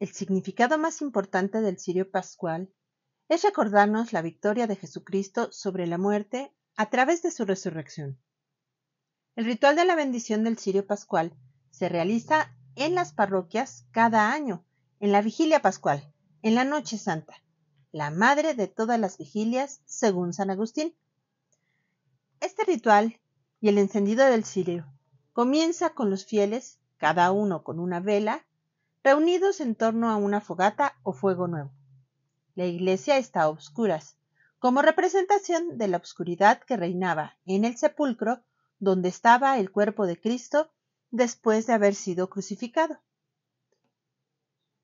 El significado más importante del Sirio Pascual es recordarnos la victoria de Jesucristo sobre la muerte a través de su resurrección. El ritual de la bendición del Sirio Pascual se realiza en las parroquias cada año, en la vigilia pascual, en la noche santa, la madre de todas las vigilias, según San Agustín. Este ritual y el encendido del cirio comienza con los fieles, cada uno con una vela reunidos en torno a una fogata o fuego nuevo. La iglesia está a obscuras, como representación de la obscuridad que reinaba en el sepulcro donde estaba el cuerpo de Cristo después de haber sido crucificado.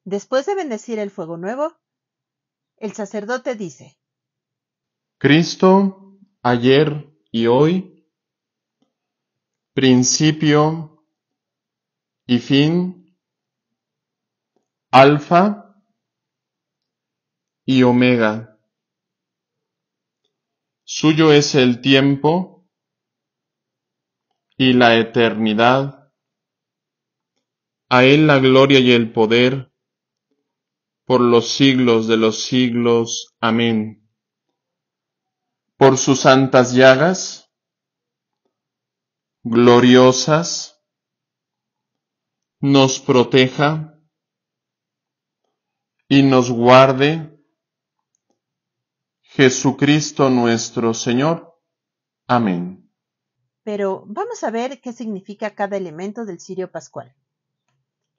Después de bendecir el fuego nuevo, el sacerdote dice, Cristo, ayer y hoy, principio y fin Alfa y Omega. Suyo es el tiempo y la eternidad. A Él la gloria y el poder por los siglos de los siglos. Amén. Por sus santas llagas, gloriosas, nos proteja y nos guarde Jesucristo nuestro Señor. Amén. Pero vamos a ver qué significa cada elemento del cirio pascual.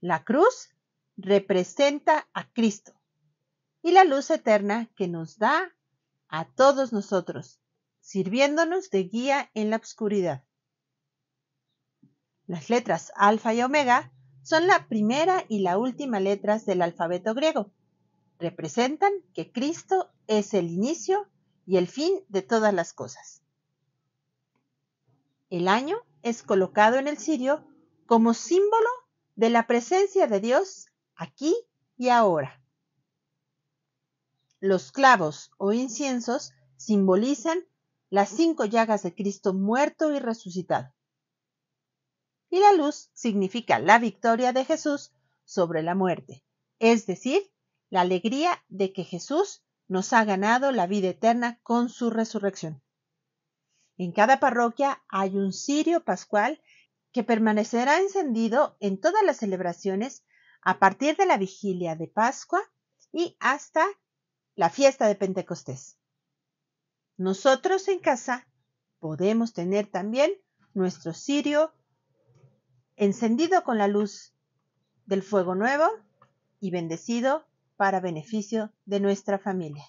La cruz representa a Cristo y la luz eterna que nos da a todos nosotros, sirviéndonos de guía en la oscuridad. Las letras alfa y omega son la primera y la última letras del alfabeto griego. Representan que Cristo es el inicio y el fin de todas las cosas. El año es colocado en el cirio como símbolo de la presencia de Dios aquí y ahora. Los clavos o inciensos simbolizan las cinco llagas de Cristo muerto y resucitado y la luz significa la victoria de Jesús sobre la muerte, es decir, la alegría de que Jesús nos ha ganado la vida eterna con su resurrección. En cada parroquia hay un cirio pascual que permanecerá encendido en todas las celebraciones a partir de la vigilia de Pascua y hasta la fiesta de Pentecostés. Nosotros en casa podemos tener también nuestro cirio encendido con la luz del fuego nuevo y bendecido para beneficio de nuestra familia.